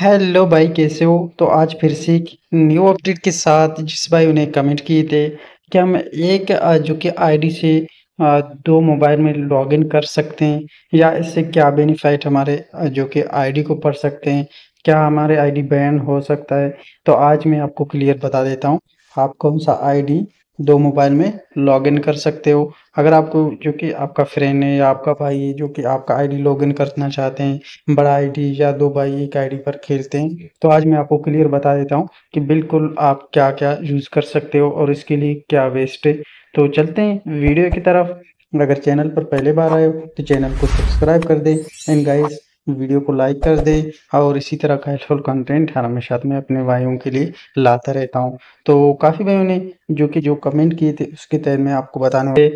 hello भाई कैसे हो तो आज फिर से एक न्यू अपडेट के साथ जिस भाई उन्हें कमेंट किए थे कि हम एक जो कि आईडी से दो मोबाइल में लॉगिन कर सकते हैं या इससे क्या बेनिफिट हमारे जो कि आईडी को पढ़ सकते हैं क्या हमारे आईडी बैन हो सकता है तो आज मैं आपको क्लियर बता देता हूँ आप कौन सा आईडी दो मोबाइल में लॉगिन कर सकते हो अगर आपको जो कि आपका फ्रेंड है या आपका भाई है जो कि आपका आईडी लॉगिन करना चाहते हैं बड़ा आईडी या दो भाई एक आईडी पर खेलते हैं तो आज मैं आपको क्लियर बता देता हूँ कि बिल्कुल आप क्या क्या यूज़ कर सकते हो और इसके लिए क्या वेस्ट है तो चलते हैं वीडियो की तरफ अगर चैनल पर पहले बार आए हो तो चैनल को सब्सक्राइब कर दें एंड गाइज वीडियो को लाइक कर दे और इसी तरह का हेल्पफुल कंटेंट हर हमेशा मैं अपने भाइयों के लिए लाता रहता हूँ तो काफ़ी भाइयों ने जो कि जो कमेंट किए थे उसके तहत मैं आपको बताने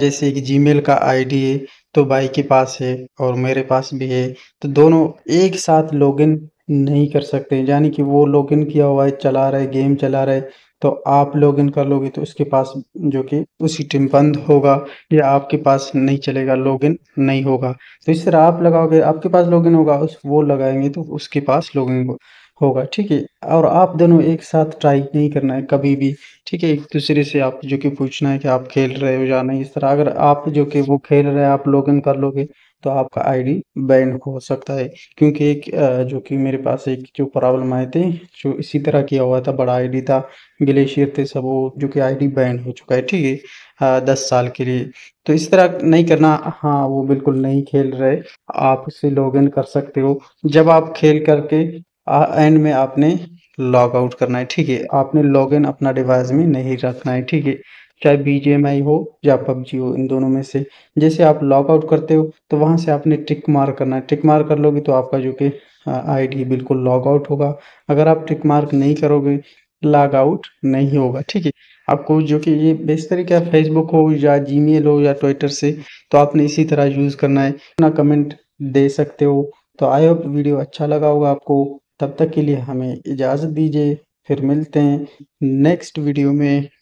जैसे कि जीमेल का आईडी है तो भाई के पास है और मेरे पास भी है तो दोनों एक साथ लॉगिन नहीं कर सकते यानी कि वो लॉगिन किया हुआ है चला रहे गेम चला रहे तो आप लॉग इन कर लोगे तो उसके पास जो कि उसी टीम बंद होगा या आपके पास नहीं चलेगा लॉग इन नहीं होगा तो इस तरह आप लगाओगे आपके पास लॉग इन होगा उस वो लगाएंगे तो उसके पास लॉग इन होगा ठीक है और आप दोनों एक साथ ट्राई नहीं करना है कभी भी ठीक है एक दूसरे से आप जो कि पूछना है कि आप खेल रहे हो या नहीं इस तरह अगर आप जो कि वो खेल रहे हैं आप लॉग इन कर लोगे तो आपका आईडी बैन हो सकता है क्योंकि एक जो कि मेरे पास एक जो प्रॉब्लम आए थे जो इसी तरह किया हुआ था बड़ा आईडी था ग्लेशियर थे सब वो जो कि आईडी बैन हो चुका है ठीक है दस साल के लिए तो इस तरह नहीं करना हाँ वो बिल्कुल नहीं खेल रहे आप उसे लॉग इन कर सकते हो जब आप खेल करके एंड में आपने लॉग आउट करना है ठीक है आपने लॉग इन अपना डिवाइस में नहीं रखना है ठीक है चाहे बी हो या पबजी हो इन दोनों में से जैसे आप आउट करते हो तो वहाँ से आपने ट्रिक मार करना है ट्रिक मार कर लोगे तो आपका जो कि आईडी बिल्कुल लॉग आउट होगा अगर आप ट्रिक मार्क नहीं करोगे लॉग आउट नहीं होगा ठीक है आपको जो कि ये बेहतर क्या फेसबुक हो या मेल हो या ट्विटर से तो आपने इसी तरह यूज़ करना है अपना कमेंट दे सकते हो तो आई होप वीडियो अच्छा लगा होगा आपको तब तक के लिए हमें इजाज़त दीजिए फिर मिलते हैं नेक्स्ट वीडियो में